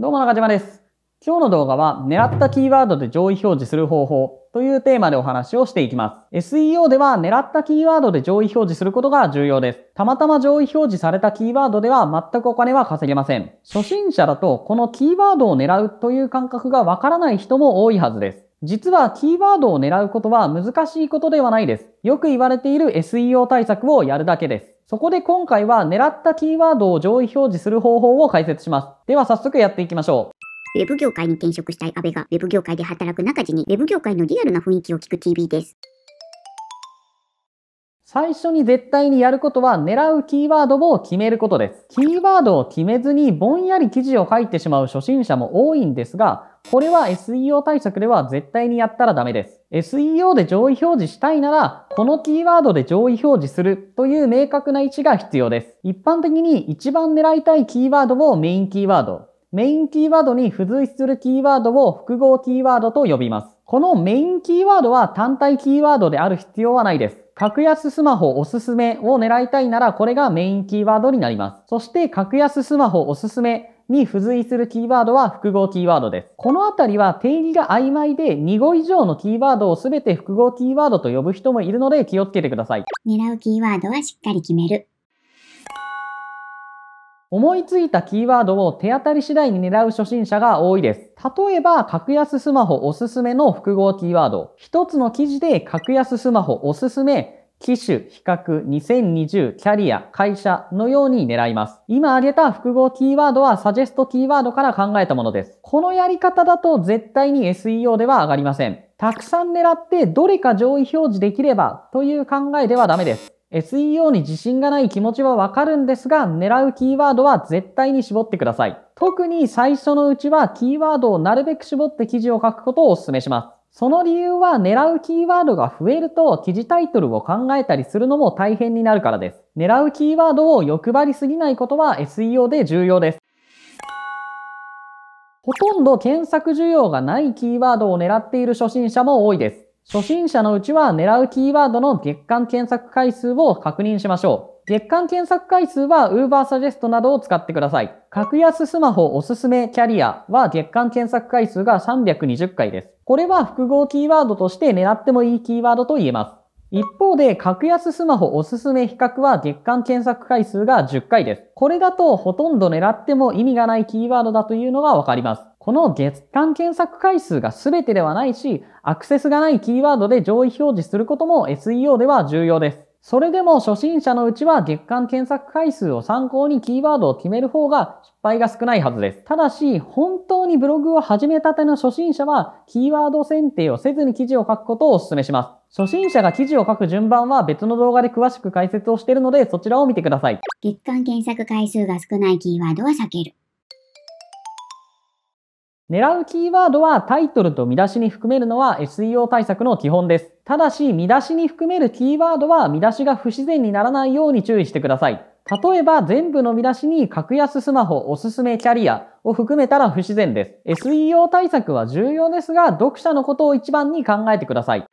どうも中島です。今日の動画は狙ったキーワードで上位表示する方法というテーマでお話をしていきます。SEO では狙ったキーワードで上位表示することが重要です。たまたま上位表示されたキーワードでは全くお金は稼げません。初心者だとこのキーワードを狙うという感覚がわからない人も多いはずです。実はキーワードを狙うことは難しいことではないです。よく言われている SEO 対策をやるだけです。そこで今回は狙ったキーワードを上位表示する方法を解説します。では早速やっていきましょう。ウェブ業界に転職したい阿部が、ウェブ業界で働く中地に、ウェブ業界のリアルな雰囲気を聞く TV です。最初に絶対にやることは狙うキーワードを決めることです。キーワードを決めずにぼんやり記事を書いてしまう初心者も多いんですが、これは SEO 対策では絶対にやったらダメです。SEO で上位表示したいなら、このキーワードで上位表示するという明確な位置が必要です。一般的に一番狙いたいキーワードをメインキーワード、メインキーワードに付随するキーワードを複合キーワードと呼びます。このメインキーワードは単体キーワードである必要はないです。格安スマホおすすめを狙いたいならこれがメインキーワードになります。そして格安スマホおすすめに付随するキーワードは複合キーワードです。このあたりは定義が曖昧で2語以上のキーワードを全て複合キーワードと呼ぶ人もいるので気をつけてください。狙うキーワードはしっかり決める。思いついたキーワードを手当たり次第に狙う初心者が多いです。例えば、格安スマホおすすめの複合キーワード。一つの記事で格安スマホおすすめ機種、比較、2020、キャリア、会社のように狙います。今挙げた複合キーワードはサジェストキーワードから考えたものです。このやり方だと絶対に SEO では上がりません。たくさん狙ってどれか上位表示できればという考えではダメです。SEO に自信がない気持ちはわかるんですが、狙うキーワードは絶対に絞ってください。特に最初のうちはキーワードをなるべく絞って記事を書くことをお勧めします。その理由は狙うキーワードが増えると記事タイトルを考えたりするのも大変になるからです。狙うキーワードを欲張りすぎないことは SEO で重要です。ほとんど検索需要がないキーワードを狙っている初心者も多いです。初心者のうちは狙うキーワードの月間検索回数を確認しましょう。月間検索回数は Uber Suggest などを使ってください。格安スマホおすすめキャリアは月間検索回数が320回です。これは複合キーワードとして狙ってもいいキーワードと言えます。一方で、格安スマホおすすめ比較は月間検索回数が10回です。これだとほとんど狙っても意味がないキーワードだというのがわかります。この月間検索回数が全てではないし、アクセスがないキーワードで上位表示することも SEO では重要です。それでも初心者のうちは月間検索回数を参考にキーワードを決める方が失敗が少ないはずです。ただし、本当にブログを始めたての初心者は、キーワード選定をせずに記事を書くことをお勧めします。初心者が記事を書く順番は別の動画で詳しく解説をしているので、そちらを見てください。月間検索回数が少ないキーワードは避ける。狙うキーワードはタイトルと見出しに含めるのは SEO 対策の基本です。ただし、見出しに含めるキーワードは見出しが不自然にならないように注意してください。例えば全部の見出しに格安スマホ、おすすめキャリアを含めたら不自然です。SEO 対策は重要ですが、読者のことを一番に考えてください。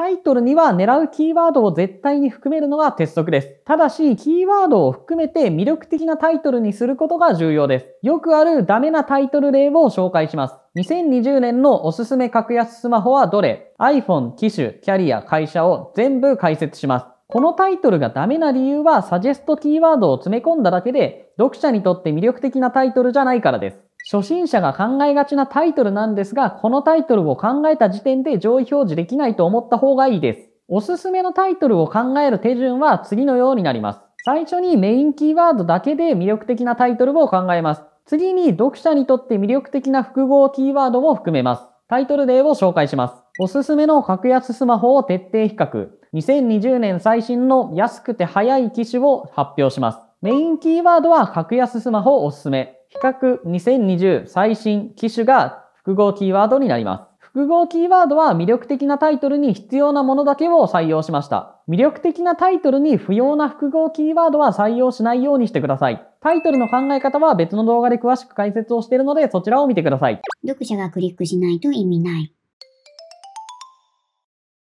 タイトルには狙うキーワードを絶対に含めるのが鉄則です。ただし、キーワードを含めて魅力的なタイトルにすることが重要です。よくあるダメなタイトル例を紹介します。2020年のおすすめ格安スマホはどれ ?iPhone、機種、キャリア、会社を全部解説します。このタイトルがダメな理由はサジェストキーワードを詰め込んだだけで読者にとって魅力的なタイトルじゃないからです。初心者が考えがちなタイトルなんですが、このタイトルを考えた時点で上位表示できないと思った方がいいです。おすすめのタイトルを考える手順は次のようになります。最初にメインキーワードだけで魅力的なタイトルを考えます。次に読者にとって魅力的な複合キーワードも含めます。タイトル例を紹介します。おすすめの格安スマホを徹底比較。2020年最新の安くて早い機種を発表します。メインキーワードは格安スマホおすすめ。比較2020最新機種が複合キーワードになります。複合キーワードは魅力的なタイトルに必要なものだけを採用しました。魅力的なタイトルに不要な複合キーワードは採用しないようにしてください。タイトルの考え方は別の動画で詳しく解説をしているのでそちらを見てください。読者がクリックしないと意味ない。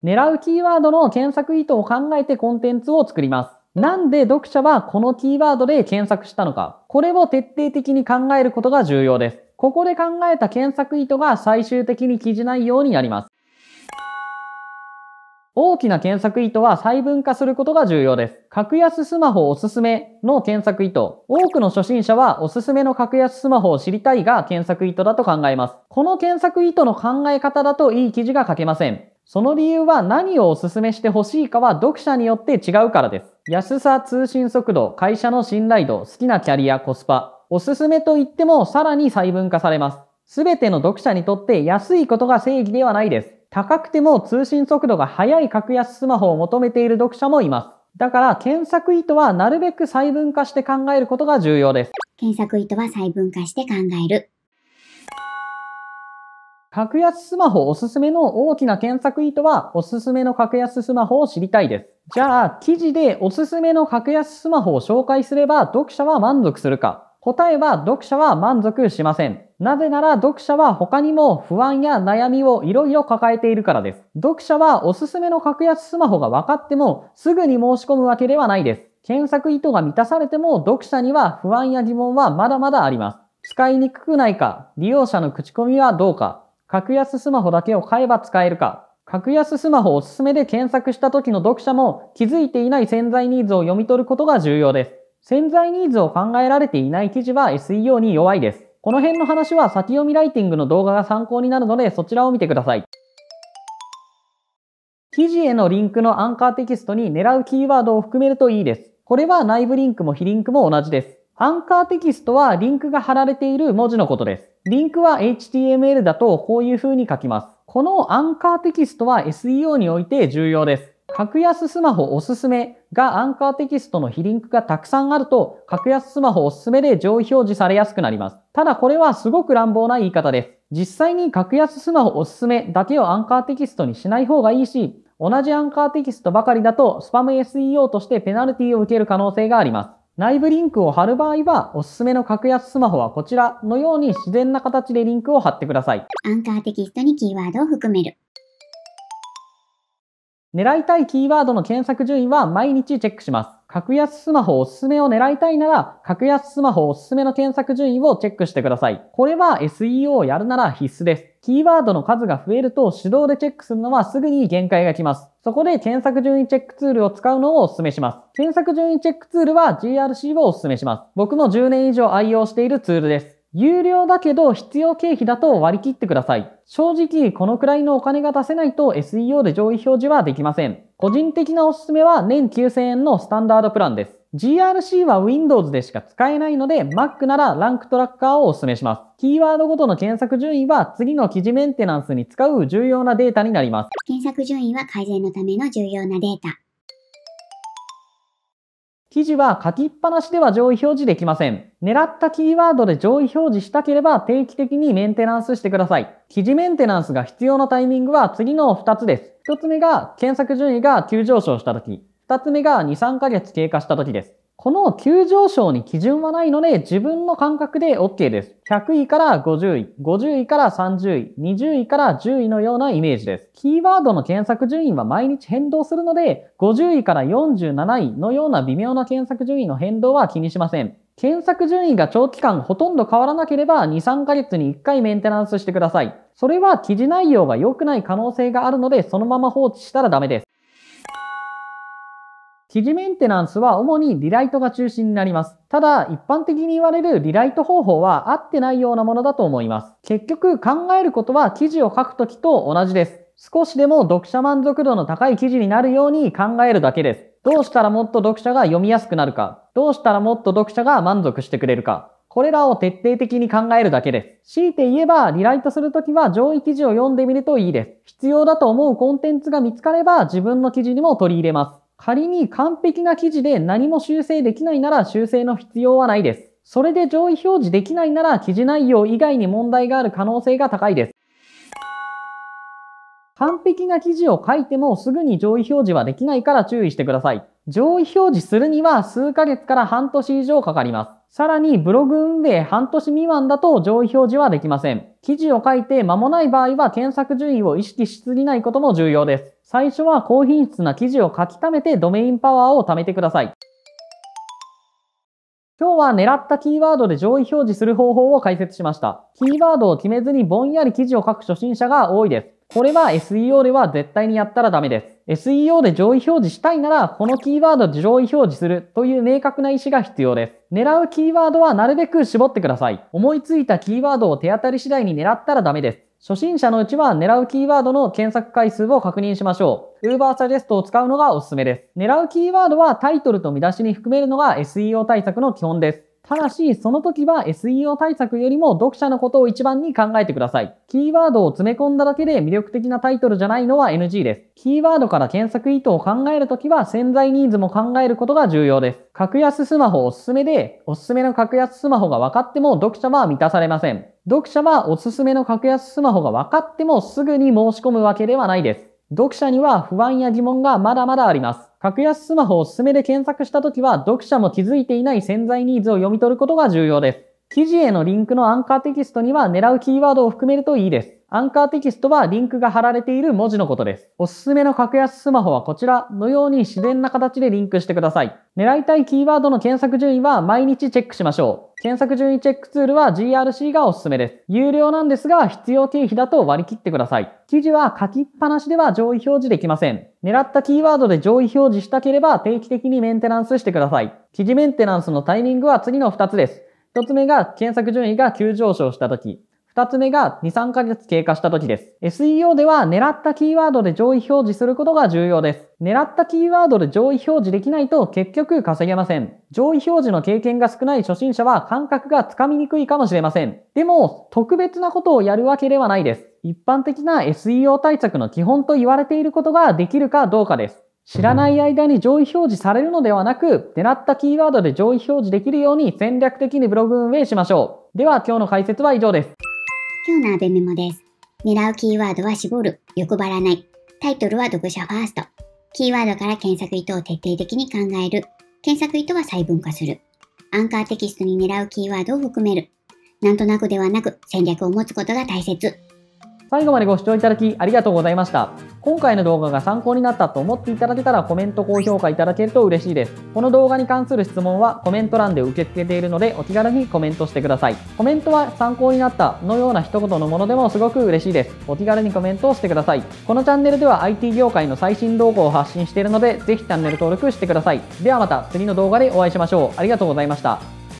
狙うキーワードの検索意図を考えてコンテンツを作ります。なんで読者はこのキーワードで検索したのか、これを徹底的に考えることが重要です。ここで考えた検索意図が最終的に記事内容になります。大きな検索意図は細分化することが重要です。格安スマホおすすめの検索意図。多くの初心者はおすすめの格安スマホを知りたいが検索意図だと考えます。この検索意図の考え方だといい記事が書けません。その理由は何をお勧めしてほしいかは読者によって違うからです。安さ、通信速度、会社の信頼度、好きなキャリア、コスパ。おすすめと言ってもさらに細分化されます。すべての読者にとって安いことが正義ではないです。高くても通信速度が速い格安スマホを求めている読者もいます。だから検索意図はなるべく細分化して考えることが重要です。検索意図は細分化して考える。格安スマホおすすめの大きな検索意図は、おすすめの格安スマホを知りたいです。じゃあ、記事でおすすめの格安スマホを紹介すれば、読者は満足するか答えは、読者は満足しません。なぜなら読者は他にも不安や悩みをいろいろ抱えているからです。読者はおすすめの格安スマホが分かってもすぐに申し込むわけではないです。検索意図が満たされても読者には不安や疑問はまだまだあります。使いにくくないか、利用者の口コミはどうか、格安スマホだけを買えば使えるか、格安スマホおすすめで検索した時の読者も気づいていない潜在ニーズを読み取ることが重要です。潜在ニーズを考えられていない記事は SEO に弱いです。この辺の話は先読みライティングの動画が参考になるのでそちらを見てください。記事へのリンクのアンカーテキストに狙うキーワードを含めるといいです。これは内部リンクも非リンクも同じです。アンカーテキストはリンクが貼られている文字のことです。リンクは HTML だとこういう風に書きます。このアンカーテキストは SEO において重要です。格安スマホおすすめがアンカーテキストの非リンクがたくさんあると、格安スマホおすすめで上位表示されやすくなります。ただこれはすごく乱暴な言い方です。実際に格安スマホおすすめだけをアンカーテキストにしない方がいいし、同じアンカーテキストばかりだとスパム SEO としてペナルティを受ける可能性があります。内部リンクを貼る場合は、おすすめの格安スマホはこちらのように自然な形でリンクを貼ってください。アンカーテキストにキーワードを含める。狙いたいキーワードの検索順位は毎日チェックします。格安スマホおすすめを狙いたいなら、格安スマホおすすめの検索順位をチェックしてください。これは SEO をやるなら必須です。キーワードの数が増えると手動でチェックするのはすぐに限界が来ます。そこで検索順位チェックツールを使うのをお勧めします。検索順位チェックツールは GRC をお勧めします。僕も10年以上愛用しているツールです。有料だけど必要経費だと割り切ってください。正直このくらいのお金が出せないと SEO で上位表示はできません。個人的なおすすめは年9000円のスタンダードプランです。GRC は Windows でしか使えないので Mac ならランクトラッカーをお勧めします。キーワードごとの検索順位は次の記事メンテナンスに使う重要なデータになります。検索順位は改善のための重要なデータ。記事は書きっぱなしでは上位表示できません。狙ったキーワードで上位表示したければ定期的にメンテナンスしてください。記事メンテナンスが必要なタイミングは次の2つです。1つ目が検索順位が急上昇した時。2つ目が2、3ヶ月経過した時です。この急上昇に基準はないので、自分の感覚で OK です。100位から50位、50位から30位、20位から10位のようなイメージです。キーワードの検索順位は毎日変動するので、50位から47位のような微妙な検索順位の変動は気にしません。検索順位が長期間ほとんど変わらなければ2、3ヶ月に1回メンテナンスしてください。それは記事内容が良くない可能性があるので、そのまま放置したらダメです。記事メンテナンスは主にリライトが中心になります。ただ、一般的に言われるリライト方法は合ってないようなものだと思います。結局、考えることは記事を書くときと同じです。少しでも読者満足度の高い記事になるように考えるだけです。どうしたらもっと読者が読みやすくなるか、どうしたらもっと読者が満足してくれるか、これらを徹底的に考えるだけです。強いて言えば、リライトするときは上位記事を読んでみるといいです。必要だと思うコンテンツが見つかれば自分の記事にも取り入れます。仮に完璧な記事で何も修正できないなら修正の必要はないです。それで上位表示できないなら記事内容以外に問題がある可能性が高いです。完璧な記事を書いてもすぐに上位表示はできないから注意してください。上位表示するには数ヶ月から半年以上かかります。さらにブログ運営半年未満だと上位表示はできません。記事を書いて間もない場合は検索順位を意識しすぎないことも重要です。最初は高品質な記事を書き溜めてドメインパワーを貯めてください。今日は狙ったキーワードで上位表示する方法を解説しました。キーワードを決めずにぼんやり記事を書く初心者が多いです。これは SEO では絶対にやったらダメです。SEO で上位表示したいなら、このキーワードで上位表示するという明確な意思が必要です。狙うキーワードはなるべく絞ってください。思いついたキーワードを手当たり次第に狙ったらダメです。初心者のうちは狙うキーワードの検索回数を確認しましょう。Uber Suggest を使うのがおすすめです。狙うキーワードはタイトルと見出しに含めるのが SEO 対策の基本です。ただし、その時は SEO 対策よりも読者のことを一番に考えてください。キーワードを詰め込んだだけで魅力的なタイトルじゃないのは NG です。キーワードから検索意図を考えるときは潜在ニーズも考えることが重要です。格安スマホおすすめで、おすすめの格安スマホが分かっても読者は満たされません。読者はおすすめの格安スマホが分かってもすぐに申し込むわけではないです。読者には不安や疑問がまだまだあります。格安スマホおすすめで検索したときは、読者も気づいていない潜在ニーズを読み取ることが重要です。記事へのリンクのアンカーテキストには狙うキーワードを含めるといいです。アンカーテキストはリンクが貼られている文字のことです。おすすめの格安スマホはこちらのように自然な形でリンクしてください。狙いたいキーワードの検索順位は毎日チェックしましょう。検索順位チェックツールは GRC がおすすめです。有料なんですが必要経費だと割り切ってください。記事は書きっぱなしでは上位表示できません。狙ったキーワードで上位表示したければ定期的にメンテナンスしてください。記事メンテナンスのタイミングは次の2つです。1つ目が検索順位が急上昇した時。2つ目が2、3ヶ月経過した時です。SEO では狙ったキーワードで上位表示することが重要です。狙ったキーワードで上位表示できないと結局稼げません。上位表示の経験が少ない初心者は感覚がつかみにくいかもしれません。でも、特別なことをやるわけではないです。一般的な SEO 対策の基本と言われていることができるかどうかです。知らない間に上位表示されるのではなく、狙ったキーワードで上位表示できるように戦略的にブログ運営しましょう。では今日の解説は以上です。今日のアベメモです。狙うキーワードは絞る、欲張らない。タイトルは読者ファースト。キーワードから検索意図を徹底的に考える。検索意図は細分化する。アンカーテキストに狙うキーワードを含める。なんとなくではなく戦略を持つことが大切。最後までご視聴いただきありがとうございました。今回の動画が参考になったと思っていただけたらコメント、高評価いただけると嬉しいです。この動画に関する質問はコメント欄で受け付けているのでお気軽にコメントしてください。コメントは参考になったのような一言のものでもすごく嬉しいです。お気軽にコメントをしてください。このチャンネルでは IT 業界の最新動向を発信しているのでぜひチャンネル登録してください。ではまた次の動画でお会いしましょう。ありがとうございました。